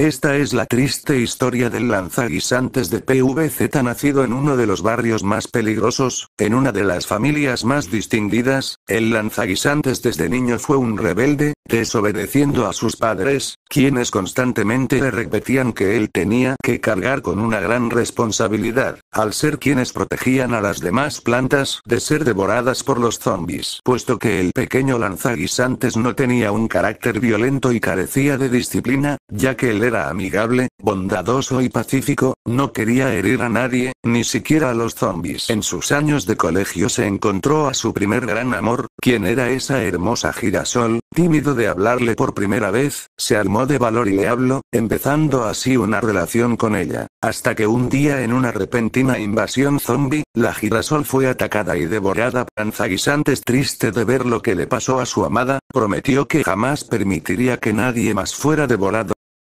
Esta es la triste historia del lanzaguisantes de PVZ nacido en uno de los barrios más peligrosos, en una de las familias más distinguidas, el lanzaguisantes desde niño fue un rebelde, desobedeciendo a sus padres, quienes constantemente le repetían que él tenía que cargar con una gran responsabilidad al ser quienes protegían a las demás plantas de ser devoradas por los zombies, puesto que el pequeño lanzaguisantes no tenía un carácter violento y carecía de disciplina, ya que él era amigable, bondadoso y pacífico, no quería herir a nadie, ni siquiera a los zombies. En sus años de colegio se encontró a su primer gran amor, quien era esa hermosa girasol, tímido de hablarle por primera vez, se armó de valor y le habló, empezando así una relación con ella, hasta que un día en una repentina una invasión zombie, la girasol fue atacada y devorada. Panzaguisantes triste de ver lo que le pasó a su amada, prometió que jamás permitiría que nadie más fuera devorado